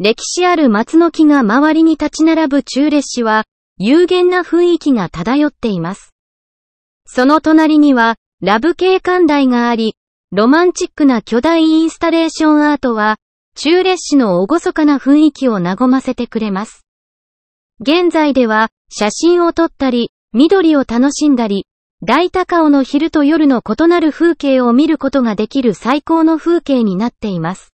歴史ある松の木が周りに立ち並ぶ中列市は、有限な雰囲気が漂っています。その隣には、ラブ景観台があり、ロマンチックな巨大インスタレーションアートは、中列市の厳かな雰囲気を和ませてくれます。現在では、写真を撮ったり、緑を楽しんだり、大高尾の昼と夜の異なる風景を見ることができる最高の風景になっています。